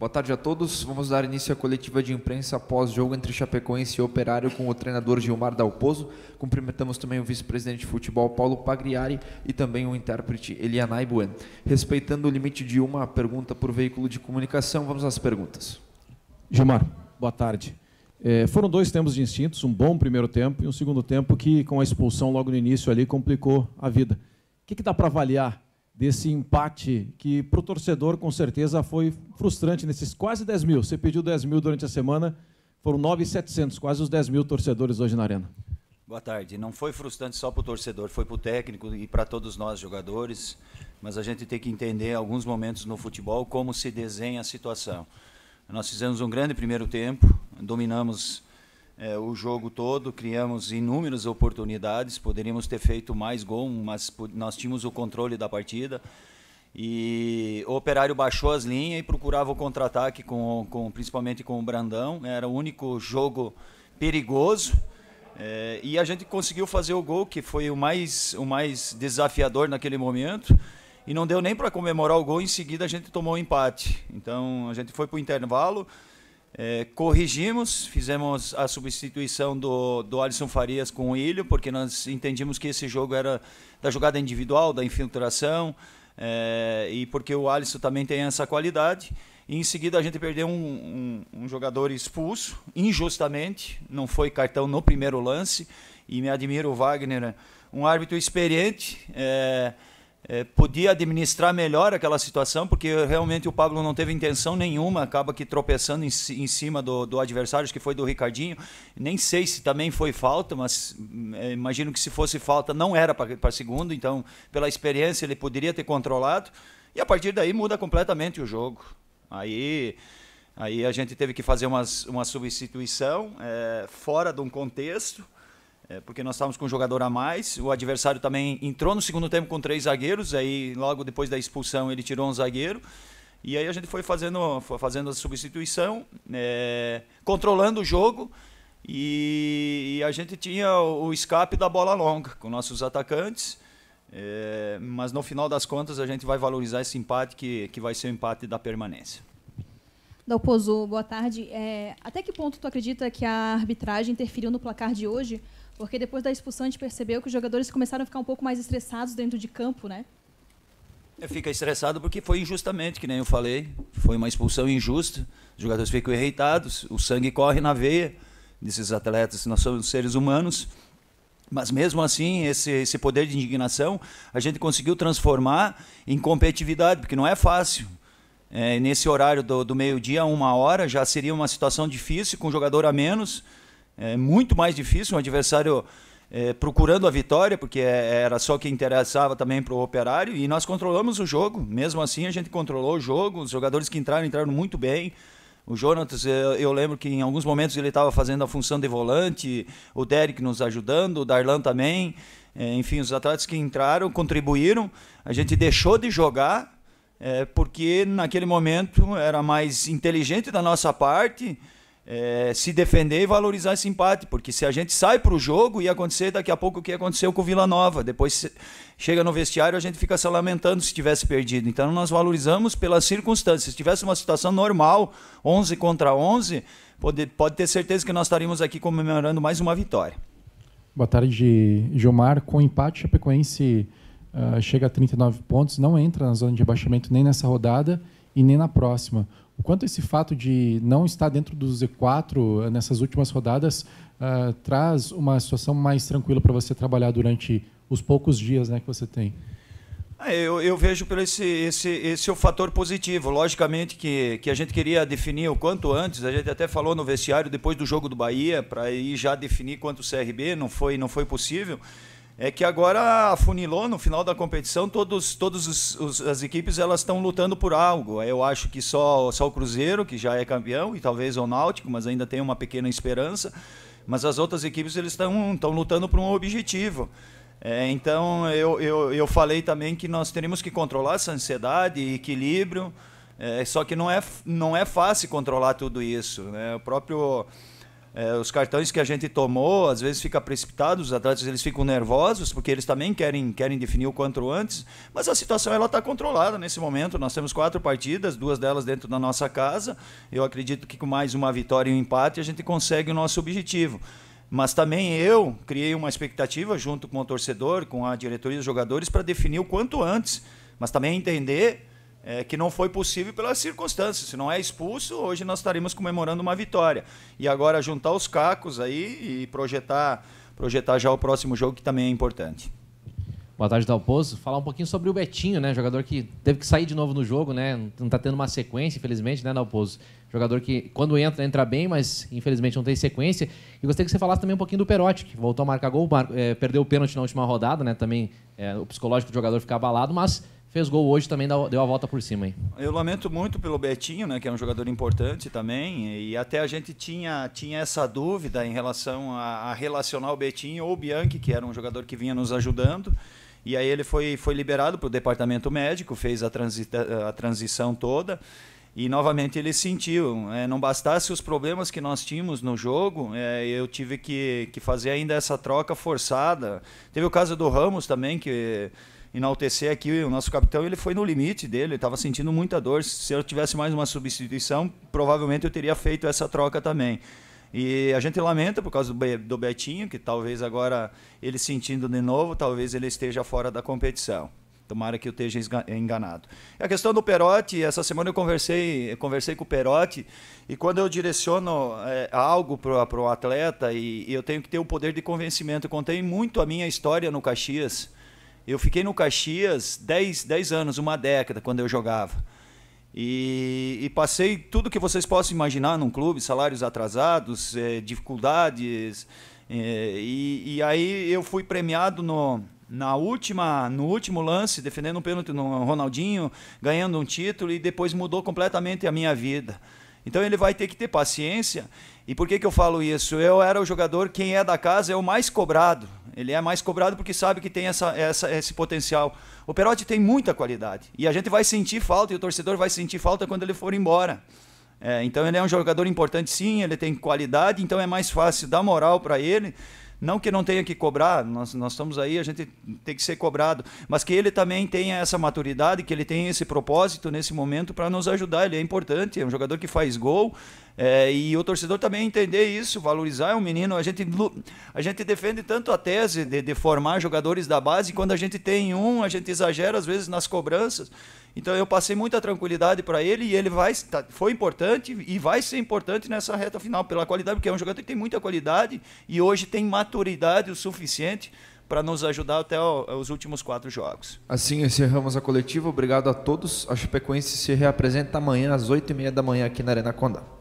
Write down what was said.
Boa tarde a todos. Vamos dar início à coletiva de imprensa pós-jogo entre Chapecoense e Operário com o treinador Gilmar Dalpozo. Cumprimentamos também o vice-presidente de futebol Paulo Pagriari e também o intérprete Elianay Buen. Respeitando o limite de uma pergunta por veículo de comunicação, vamos às perguntas. Gilmar, boa tarde. É, foram dois tempos distintos, um bom primeiro tempo e um segundo tempo que, com a expulsão logo no início ali, complicou a vida. O que, que dá para avaliar desse empate que para o torcedor com certeza foi frustrante nesses quase 10 mil. Você pediu 10 mil durante a semana, foram 9,700, quase os 10 mil torcedores hoje na arena. Boa tarde. Não foi frustrante só para o torcedor, foi para o técnico e para todos nós jogadores. Mas a gente tem que entender alguns momentos no futebol como se desenha a situação. Nós fizemos um grande primeiro tempo, dominamos é, o jogo todo, criamos inúmeras oportunidades, poderíamos ter feito mais gol, mas nós tínhamos o controle da partida. E o Operário baixou as linhas e procurava o contra-ataque, com, com, principalmente com o Brandão. Era o único jogo perigoso. É, e a gente conseguiu fazer o gol, que foi o mais, o mais desafiador naquele momento. E não deu nem para comemorar o gol, em seguida a gente tomou o um empate. Então a gente foi para o intervalo. É, corrigimos, fizemos a substituição do, do Alisson Farias com o Ilho, porque nós entendimos que esse jogo era da jogada individual, da infiltração, é, e porque o Alisson também tem essa qualidade. E em seguida a gente perdeu um, um, um jogador expulso, injustamente, não foi cartão no primeiro lance, e me admiro o Wagner, um árbitro experiente. É, é, podia administrar melhor aquela situação, porque realmente o Pablo não teve intenção nenhuma, acaba que tropeçando em, em cima do, do, adversário, que foi do Ricardinho. Nem sei se também foi falta, mas é, imagino que se fosse falta não era para segundo, então pela experiência ele poderia ter controlado. E a partir daí muda completamente o jogo. Aí, aí a gente teve que fazer umas, uma substituição é, fora de um contexto é, porque nós estávamos com um jogador a mais, o adversário também entrou no segundo tempo com três zagueiros, aí logo depois da expulsão ele tirou um zagueiro. E aí a gente foi fazendo, foi fazendo a substituição, é, controlando o jogo. E, e, a gente tinha o, escape da bola longa com nossos atacantes. É, mas no final das contas a gente vai valorizar esse empate que, que vai ser o empate da permanência. Dalpozo, boa tarde. É, até que ponto tu acredita que a arbitragem interferiu no placar de hoje? Porque depois da expulsão a gente percebeu que os jogadores começaram a ficar um pouco mais estressados dentro de campo, né? É, fica estressado porque foi injustamente, que nem eu falei. Foi uma expulsão injusta. Os jogadores ficam irritados, o sangue corre na veia desses atletas. Nós somos seres humanos. Mas mesmo assim, esse, esse poder de indignação a gente conseguiu transformar em competitividade, porque não é fácil. É, nesse horário do, do meio-dia, uma hora, já seria uma situação difícil, com um jogador a menos. É muito mais difícil, um adversário é, procurando a vitória, porque é, era só o que interessava também para o operário, e nós controlamos o jogo. Mesmo assim, a gente controlou o jogo, os jogadores que entraram, entraram muito bem. O Jonas eu, lembro que em alguns momentos ele estava fazendo a função de volante, o Derek nos ajudando, o Darlan também. É, enfim, os atletas que entraram contribuíram. A gente deixou de jogar é, porque naquele momento era mais inteligente da nossa parte é, se defender e valorizar esse empate, porque se a gente sai para o jogo, ia acontecer daqui a pouco o que aconteceu com o Vila Nova. Depois chega no vestiário, a gente fica se lamentando se tivesse perdido. Então nós valorizamos pelas circunstâncias. Se tivesse uma situação normal, 11 contra 11, pode, pode ter certeza que nós estaríamos aqui comemorando mais uma vitória. Boa tarde, Gilmar. Com empate, Chapecoense uh, chega a 39 pontos, não entra na zona de rebaixamento nem nessa rodada e nem na próxima. O quanto esse fato de não estar dentro do Z4 eh, nessas últimas rodadas uh, traz uma situação mais tranquila para você trabalhar durante os poucos dias né, que você tem? É, eu, eu, vejo por esse, esse, esse é o fator positivo. Logicamente que, que a gente queria definir o quanto antes, a gente até falou no vestiário depois do jogo do Bahia, para ir já definir quanto o CRB, não foi, não foi possível é que agora afunilou no final da competição, todas todos, todos as equipes elas estão lutando por algo. Eu acho que só, só o Cruzeiro, que já é campeão, e talvez o Náutico, mas ainda tem uma pequena esperança. Mas as outras equipes eles estão lutando por um objetivo. É, então eu, eu, eu falei também que nós teremos que controlar essa ansiedade e equilíbrio. É, só que não é, não é fácil controlar tudo isso. Né? O próprio é, os cartões que a gente tomou, às vezes fica precipitado, os atletas eles ficam nervosos, porque eles também querem, querem definir o quanto antes, mas a situação ela está controlada nesse momento. Nós temos quatro partidas, duas delas dentro da nossa casa. Eu acredito que com mais uma vitória e um empate a gente consegue o nosso objetivo. Mas também eu criei uma expectativa junto com o torcedor, com a diretoria e os jogadores, para definir o quanto antes, mas também entender é, que não foi possível pelas circunstâncias. Se não é expulso, hoje nós estaríamos comemorando uma vitória. E agora juntar os cacos aí e projetar, projetar já o próximo jogo, que também é importante. Boa tarde, Dalpozo. Falar um pouquinho sobre o Betinho, né? Jogador que teve que sair de novo no jogo, né? Não está tendo uma sequência, infelizmente, né, Dalpozo? Jogador que, quando entra, entra bem, mas infelizmente não tem sequência. E gostaria que você falasse também um pouquinho do Perotti, que voltou a marcar gol, mar... é, perdeu o pênalti na última rodada, né? Também é, o psicológico do jogador ficar abalado, mas fez gol hoje também, deu a volta por cima aí. Eu lamento muito pelo Betinho, né, que é um jogador importante também, e até a gente tinha, tinha essa dúvida em relação a, a relacionar o Betinho ou o Bianchi, que era um jogador que vinha nos ajudando, e aí ele foi, foi liberado para o departamento médico, fez a, transita, a transição toda, e novamente ele sentiu, é, não bastasse os problemas que nós tínhamos no jogo, é, eu tive que, que fazer ainda essa troca forçada. Teve o caso do Ramos também, que enaltecer aqui o nosso capitão, ele foi no limite dele, ele estava sentindo muita dor. Se eu tivesse mais uma substituição, provavelmente eu teria feito essa troca também. E a gente lamenta por causa do Betinho, que talvez agora ele sentindo de novo, talvez ele esteja fora da competição. Tomara que eu esteja enganado. A questão do Perotti, essa semana eu conversei, eu conversei com o Perotti e quando eu direciono é, algo para o atleta e, e, eu tenho que ter o poder de convencimento, eu contei muito a minha história no Caxias eu fiquei no Caxias 10, 10 anos, uma década, quando eu jogava. E, e, passei tudo que vocês possam imaginar num clube, salários atrasados, eh, dificuldades. Eh, e, e, aí eu fui premiado no, na última, no último lance, defendendo um pênalti no Ronaldinho, ganhando um título e depois mudou completamente a minha vida. Então ele vai ter que ter paciência. E por que, que eu falo isso? Eu era o jogador, quem é da casa é o mais cobrado ele é mais cobrado porque sabe que tem essa, essa, esse potencial. O Perotti tem muita qualidade. E a gente vai sentir falta, e o torcedor vai sentir falta quando ele for embora. É, então ele é um jogador importante sim, ele tem qualidade, então é mais fácil dar moral para ele. Não que não tenha que cobrar, nós, nós estamos aí, a gente tem que ser cobrado, mas que ele também tenha essa maturidade, que ele tenha esse propósito nesse momento para nos ajudar. Ele é importante, é um jogador que faz gol, é, e o torcedor também entender isso, valorizar é um menino. A gente, a gente defende tanto a tese de, de formar jogadores da base, quando a gente tem um, a gente exagera às vezes nas cobranças. Então eu passei muita tranquilidade para ele e ele vai tá, foi importante e vai ser importante nessa reta final pela qualidade, porque é um jogador que tem muita qualidade e hoje tem maturidade o suficiente para nos ajudar até os últimos quatro jogos. Assim encerramos a coletiva. Obrigado a todos. A Chapecoense se reapresenta amanhã às oito e meia da manhã aqui na Arena Condá.